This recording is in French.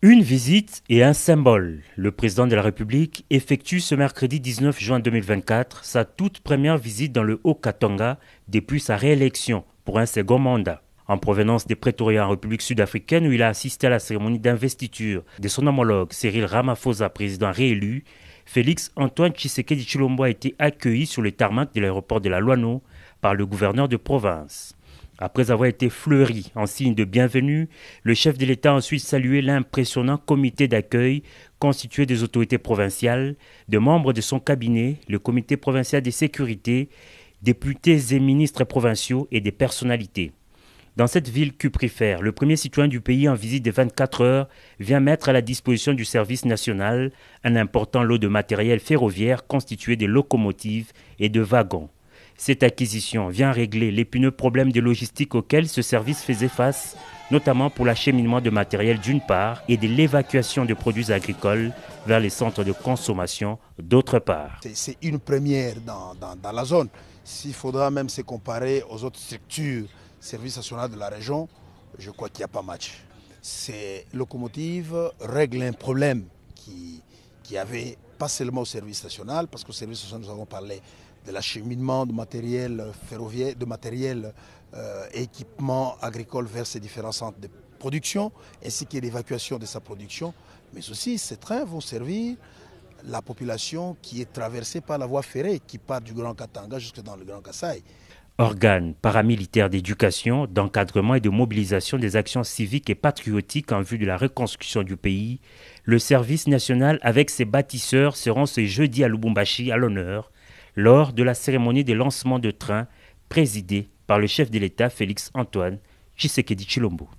Une visite et un symbole. Le président de la République effectue ce mercredi 19 juin 2024 sa toute première visite dans le Haut-Katanga depuis sa réélection pour un second mandat. En provenance des Pretoria en République sud-africaine où il a assisté à la cérémonie d'investiture de son homologue Cyril Ramaphosa, président réélu, Félix Antoine Tshisekedi Chilombo a été accueilli sur les tarmac de l'aéroport de la Loano par le gouverneur de province. Après avoir été fleuri en signe de bienvenue, le chef de l'État a ensuite salué l'impressionnant comité d'accueil constitué des autorités provinciales, de membres de son cabinet, le comité provincial des sécurités, députés et ministres provinciaux et des personnalités. Dans cette ville cuprifère, le premier citoyen du pays en visite de 24 heures vient mettre à la disposition du service national un important lot de matériel ferroviaire constitué de locomotives et de wagons. Cette acquisition vient régler les l'épineux problèmes de logistique auxquels ce service faisait face, notamment pour l'acheminement de matériel d'une part et de l'évacuation de produits agricoles vers les centres de consommation d'autre part. C'est une première dans, la zone. S'il faudra même se comparer aux autres structures, services nationaux de la région, je crois qu'il n'y a pas match. Ces locomotives règlent un problème qui, qui avait pas seulement au service national, parce qu'au service national, nous avons parlé de l'acheminement de matériel euh, ferroviaire, de matériel et euh, équipement agricole vers ces différents centres de production, ainsi que l'évacuation de sa production. Mais aussi, ces trains vont servir la population qui est traversée par la voie ferrée, qui part du Grand Katanga jusque dans le Grand Kassai. Organe paramilitaire d'éducation, d'encadrement et de mobilisation des actions civiques et patriotiques en vue de la reconstruction du pays, le service national avec ses bâtisseurs seront ce jeudi à Lubumbashi à l'honneur lors de la cérémonie des lancements de trains présidée par le chef de l'État Félix Antoine Tshisekedi Chilombo.